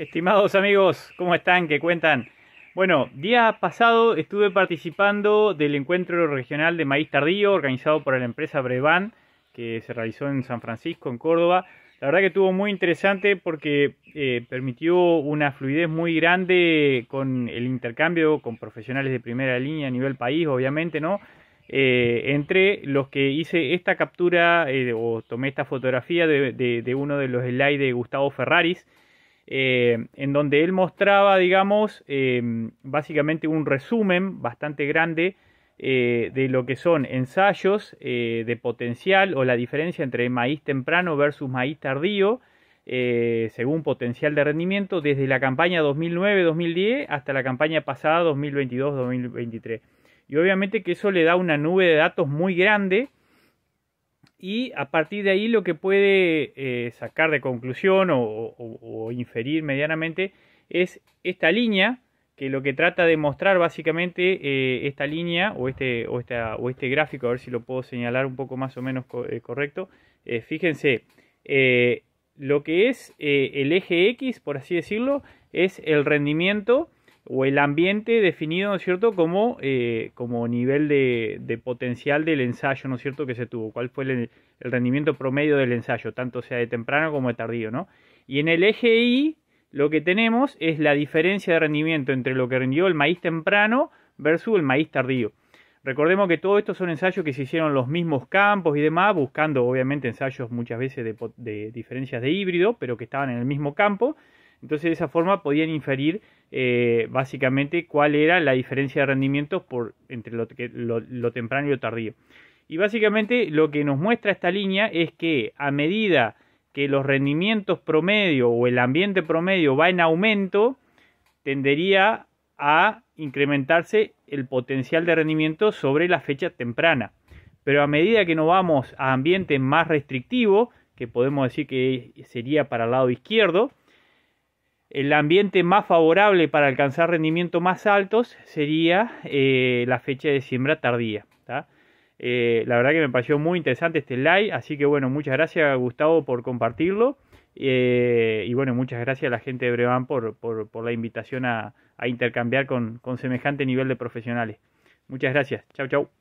Estimados amigos, ¿cómo están? ¿Qué cuentan? Bueno, día pasado estuve participando del encuentro regional de maíz tardío organizado por la empresa Brevan, que se realizó en San Francisco, en Córdoba. La verdad que estuvo muy interesante porque eh, permitió una fluidez muy grande con el intercambio con profesionales de primera línea a nivel país, obviamente, ¿no? Eh, entre los que hice esta captura eh, o tomé esta fotografía de, de uno de los slides de Gustavo Ferraris, eh, en donde él mostraba, digamos, eh, básicamente un resumen bastante grande eh, de lo que son ensayos de potencial o la diferencia entre maíz temprano versus maíz tardío, según potencial de rendimiento, desde la campaña 2009-2010 hasta la campaña pasada 2022-2023. Y obviamente que eso le da una nube de datos muy grande y a partir de ahí lo que puede eh, sacar de conclusión o, inferir medianamente es esta línea, que lo que trata de mostrar básicamente eh, esta línea o este, o, esta, o este gráfico, a ver si lo puedo señalar un poco más o menos eh, correcto. fíjense, lo que es el eje X, por así decirlo, es el rendimiento o el ambiente definido, ¿no cierto?, como, eh, como nivel de, de, potencial del ensayo, ¿no es cierto?, que se tuvo, cuál fue el, rendimiento promedio del ensayo, tanto sea de temprano como de tardío, ¿no? Y en el eje Y lo que tenemos es la diferencia de rendimiento entre lo que rindió el maíz temprano versus el maíz tardío. Recordemos que todos estos son ensayos que se hicieron en los mismos campos y demás, buscando obviamente ensayos muchas veces de, de diferencias de híbrido, pero que estaban en el mismo campo, entonces de esa forma podían inferir eh, básicamente cuál era la diferencia de rendimientos por, entre lo, temprano y lo tardío. Y básicamente lo que nos muestra esta línea es que a medida que los rendimientos promedio o el ambiente promedio va en aumento, tendería a incrementarse el potencial de rendimiento sobre la fecha temprana. Pero a medida que nos vamos a ambiente más restrictivo, que podemos decir que sería para el lado izquierdo, el ambiente más favorable para alcanzar rendimientos más altos sería eh, la fecha de siembra tardía. Eh, la verdad que me pareció muy interesante este live, así que bueno, muchas gracias Gustavo por compartirlo. Eh, y bueno, muchas gracias a la gente de Brevan por, la invitación a, intercambiar con, con semejante nivel de profesionales. Muchas gracias. Chau, chau.